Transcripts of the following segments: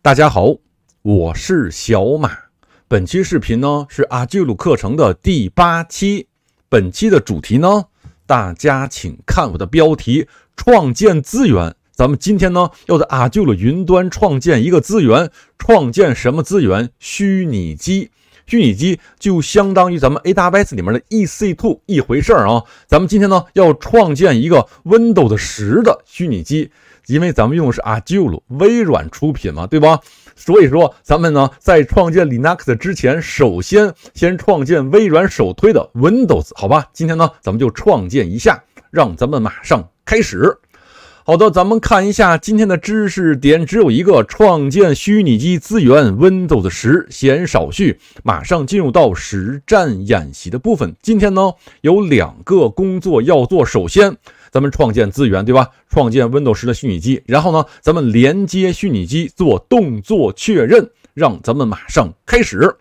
大家好，我是小马。本期视频呢是阿基鲁课程的第八期。本期的主题呢，大家请看我的标题：创建资源。咱们今天呢要在阿基鲁云端创建一个资源，创建什么资源？虚拟机。虚拟机就相当于咱们 AWS 里面的 EC2 一回事儿啊。咱们今天呢要创建一个 Windows 十的虚拟机。因为咱们用的是 Azure，微软出品嘛，对吧？所以说咱们呢，在创建 Linux 之前，首先先创建微软首推的 Windows，好吧？今天呢，咱们就创建一下，让咱们马上开始。好的，咱们看一下今天的知识点，只有一个：创建虚拟机资源 Windows 十。闲少叙，马上进入到实战演习的部分。今天呢，有两个工作要做，首先。咱们创建资源，对吧？创建 Windows 十的虚拟机，然后呢，咱们连接虚拟机做动作确认，让咱们马上开始。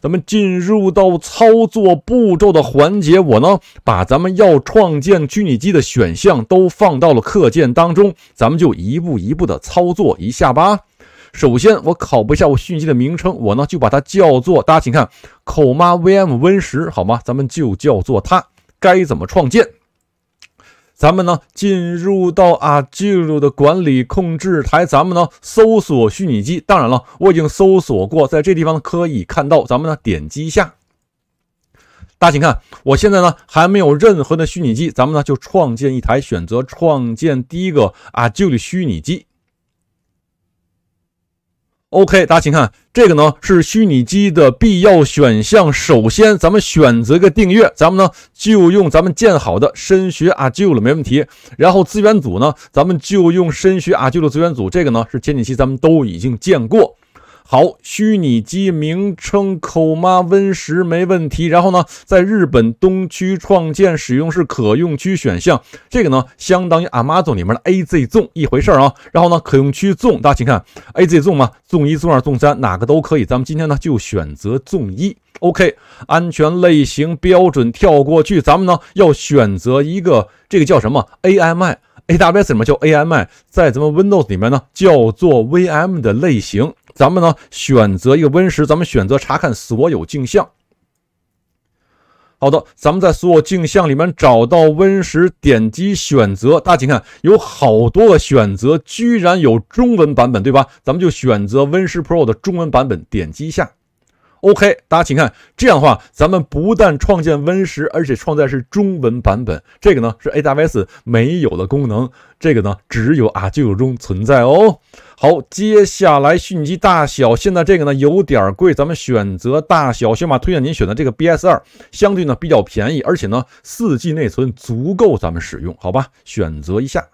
咱们进入到操作步骤的环节，我呢把咱们要创建虚拟机的选项都放到了课件当中，咱们就一步一步的操作一下吧。首先，我考一下我虚拟机的名称，我呢就把它叫做，大家请看，口妈 VM Win 十，好吗？咱们就叫做它，该怎么创建？咱们呢，进入到啊，进入的管理控制台，咱们呢搜索虚拟机。当然了，我已经搜索过，在这地方可以看到。咱们呢点击一下，大家请看，我现在呢还没有任何的虚拟机，咱们呢就创建一台，选择创建第一个啊，就的虚拟机。OK，大家请看这个呢是虚拟机的必要选项。首先，咱们选择个订阅，咱们呢就用咱们建好的深学阿舅了，没问题。然后资源组呢，咱们就用深学阿舅的资源组。这个呢是前几期咱们都已经见过。好，虚拟机名称口妈 Win 十没问题。然后呢，在日本东区创建，使用是可用区选项。这个呢，相当于 Amazon 里面的 AZ 纵一回事啊。然后呢，可用区纵，大家请看 AZ 纵嘛，纵一、纵二、纵三哪个都可以。咱们今天呢，就选择纵一。OK，安全类型标准跳过去，咱们呢要选择一个，这个叫什么 AMI？AWS 里面叫 AMI，在咱们 Windows 里面呢叫做 VM 的类型。咱们呢选择一个 Win 十，咱们选择查看所有镜像。好的，咱们在所有镜像里面找到 Win 十，点击选择。大家请看，有好多个选择，居然有中文版本，对吧？咱们就选择 Win 十 Pro 的中文版本，点击一下。OK，大家请看，这样的话，咱们不但创建 Win 十，而且创建是中文版本。这个呢是 AWS 没有的功能，这个呢只有啊就有中存在哦。好，接下来迅机大小，现在这个呢有点贵，咱们选择大小，小马推荐您选择这个 BS 二，相对呢比较便宜，而且呢四 G 内存足够咱们使用，好吧？选择一下。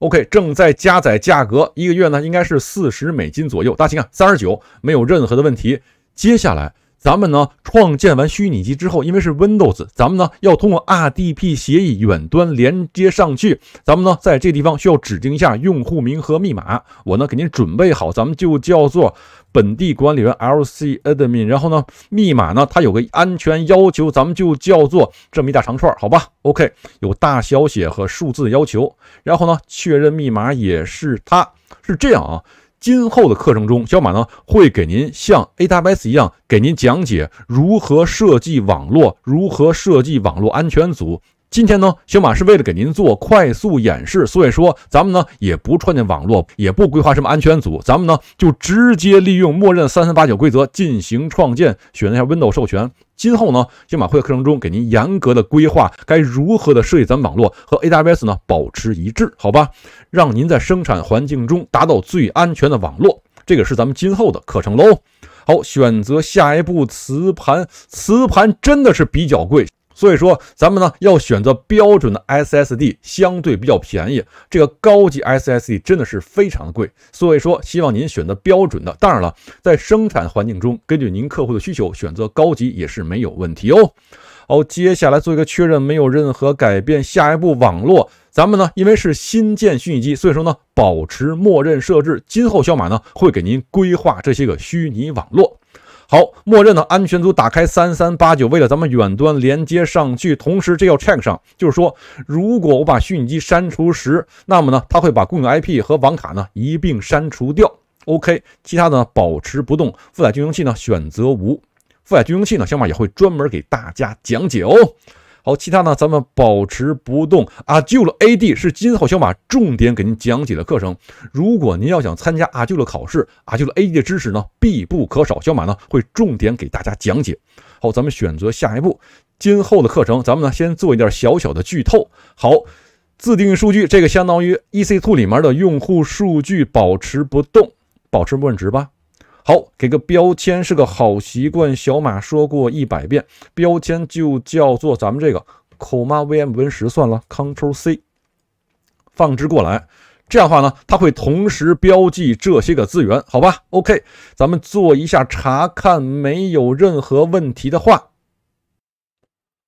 OK，正在加载价格，一个月呢应该是四十美金左右。大家请看，三十九没有任何的问题。接下来咱们呢创建完虚拟机之后，因为是 Windows，咱们呢要通过 RDP 协议远端连接上去。咱们呢在这地方需要指定一下用户名和密码，我呢给您准备好，咱们就叫做。本地管理员 L C A d m i n 然后呢，密码呢，它有个安全要求，咱们就叫做这么一大长串，好吧？OK，有大小写和数字要求，然后呢，确认密码也是，它是这样啊。今后的课程中，小马呢会给您像 A W S 一样，给您讲解如何设计网络，如何设计网络安全组。今天呢，小马是为了给您做快速演示，所以说咱们呢也不创建网络，也不规划什么安全组，咱们呢就直接利用默认三三八九规则进行创建，选择一下 Windows 授权。今后呢，小马会课程中给您严格的规划该如何的设计咱们网络和 AWS 呢保持一致，好吧？让您在生产环境中达到最安全的网络，这个是咱们今后的课程喽。好，选择下一步磁盘，磁盘真的是比较贵。所以说，咱们呢要选择标准的 SSD，相对比较便宜。这个高级 SSD 真的是非常的贵。所以说，希望您选择标准的。当然了，在生产环境中，根据您客户的需求选择高级也是没有问题哦。好，接下来做一个确认，没有任何改变。下一步网络，咱们呢，因为是新建虚拟机，所以说呢，保持默认设置。今后小马呢会给您规划这些个虚拟网络。好，默认呢，安全组打开三三八九，为了咱们远端连接上去。同时，这要 check 上，就是说，如果我把虚拟机删除时，那么呢，它会把共享 IP 和网卡呢一并删除掉。OK，其他的保持不动。负载均衡器呢，选择无。负载均衡器呢，小马也会专门给大家讲解哦。好，其他呢？咱们保持不动。阿就的 A D 是今后小马重点给您讲解的课程。如果您要想参加阿就的考试，阿就的 A D 的知识呢必不可少。小马呢会重点给大家讲解。好，咱们选择下一步。今后的课程，咱们呢先做一点小小的剧透。好，自定义数据这个相当于 E C Two 里面的用户数据保持不动，保持默认值吧。好，给个标签是个好习惯，小马说过一百遍。标签就叫做咱们这个 c o m a V M Win 十算了，c t r l C 放置过来，这样的话呢，它会同时标记这些个资源，好吧？OK，咱们做一下查看，没有任何问题的话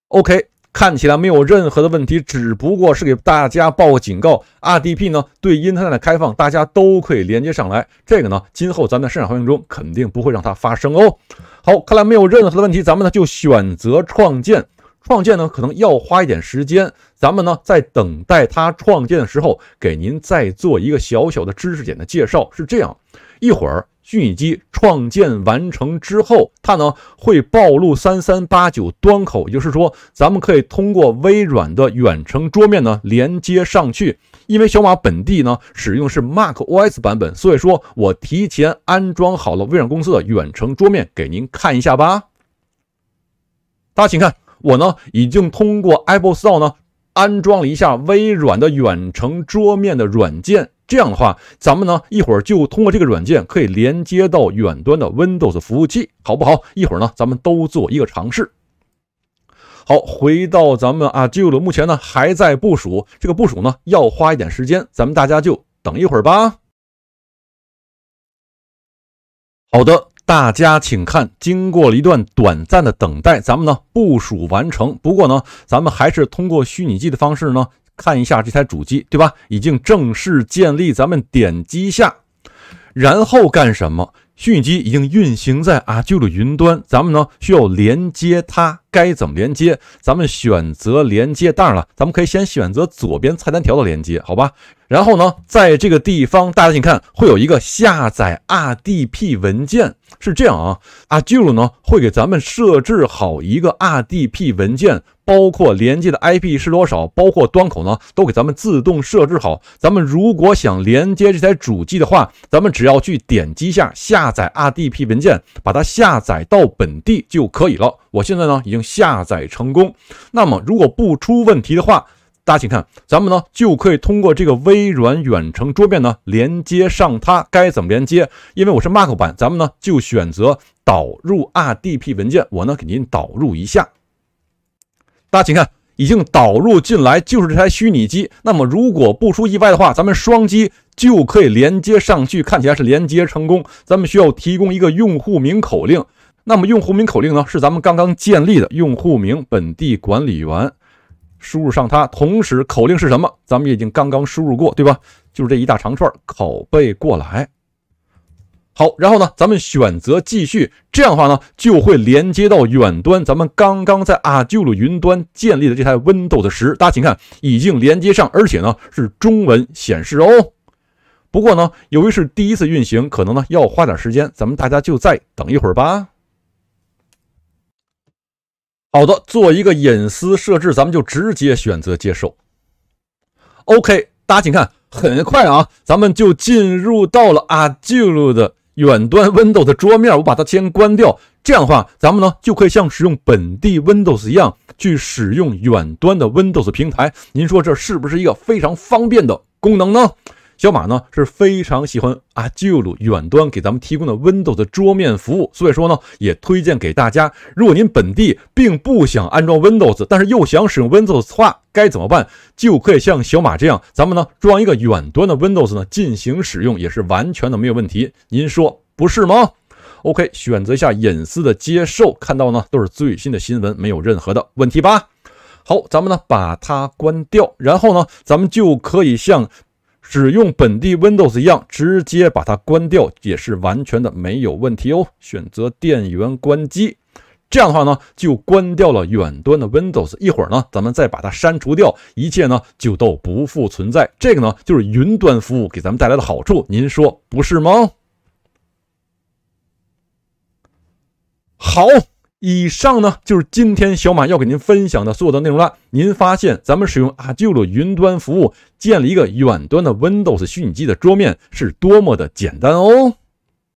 ，OK。看起来没有任何的问题，只不过是给大家报个警告。RDP 呢对 internet 开放，大家都可以连接上来。这个呢，今后咱们的生产环境中肯定不会让它发生哦。好，看来没有任何的问题，咱们呢就选择创建。创建呢可能要花一点时间，咱们呢在等待它创建的时候，给您再做一个小小的知识点的介绍。是这样，一会儿。虚拟机创建完成之后，它呢会暴露三三八九端口，也就是说，咱们可以通过微软的远程桌面呢连接上去。因为小马本地呢使用是 Mac OS 版本，所以说我提前安装好了微软公司的远程桌面，给您看一下吧。大家请看，我呢已经通过 Apple Store 呢安装了一下微软的远程桌面的软件。这样的话，咱们呢一会儿就通过这个软件可以连接到远端的 Windows 服务器，好不好？一会儿呢，咱们都做一个尝试。好，回到咱们啊 a u 目前呢还在部署，这个部署呢要花一点时间，咱们大家就等一会儿吧。好的，大家请看，经过了一段短暂的等待，咱们呢部署完成。不过呢，咱们还是通过虚拟机的方式呢。看一下这台主机，对吧？已经正式建立。咱们点击下，然后干什么？虚拟机已经运行在啊，就的云端。咱们呢，需要连接它，该怎么连接？咱们选择连接。当然了，咱们可以先选择左边菜单条的连接，好吧？然后呢，在这个地方，大家请看，会有一个下载 RDP 文件，是这样啊，阿基鲁呢会给咱们设置好一个 RDP 文件，包括连接的 IP 是多少，包括端口呢，都给咱们自动设置好。咱们如果想连接这台主机的话，咱们只要去点击下下载 RDP 文件，把它下载到本地就可以了。我现在呢已经下载成功。那么如果不出问题的话，大家请看，咱们呢就可以通过这个微软远程桌面呢连接上它，该怎么连接？因为我是 Mac 版，咱们呢就选择导入 RDP 文件，我呢给您导入一下。大家请看，已经导入进来，就是这台虚拟机。那么如果不出意外的话，咱们双击就可以连接上去，看起来是连接成功。咱们需要提供一个用户名口令，那么用户名口令呢是咱们刚刚建立的用户名本地管理员。输入上它，同时口令是什么？咱们已经刚刚输入过，对吧？就是这一大长串，拷贝过来。好，然后呢，咱们选择继续。这样的话呢，就会连接到远端，咱们刚刚在阿修鲁云端建立的这台 Windows 十。大家请看，已经连接上，而且呢是中文显示哦。不过呢，由于是第一次运行，可能呢要花点时间，咱们大家就再等一会儿吧。好的，做一个隐私设置，咱们就直接选择接受。OK，大家请看，很快啊，咱们就进入到了阿 Jul 的远端 Windows 桌面。我把它先关掉，这样的话，咱们呢就可以像使用本地 Windows 一样去使用远端的 Windows 平台。您说这是不是一个非常方便的功能呢？小马呢是非常喜欢 Azure 远端给咱们提供的 Windows 桌面服务，所以说呢也推荐给大家。如果您本地并不想安装 Windows，但是又想使用 Windows 的话，该怎么办？就可以像小马这样，咱们呢装一个远端的 Windows 呢进行使用，也是完全的没有问题。您说不是吗？OK，选择一下隐私的接受，看到呢都是最新的新闻，没有任何的问题吧？好，咱们呢把它关掉，然后呢咱们就可以像。只用本地 Windows 一样，直接把它关掉也是完全的没有问题哦。选择电源关机，这样的话呢，就关掉了远端的 Windows。一会儿呢，咱们再把它删除掉，一切呢就都不复存在。这个呢，就是云端服务给咱们带来的好处，您说不是吗？好。以上呢，就是今天小马要给您分享的所有的内容了。您发现咱们使用 Azure 云端服务建了一个远端的 Windows 虚拟机的桌面，是多么的简单哦！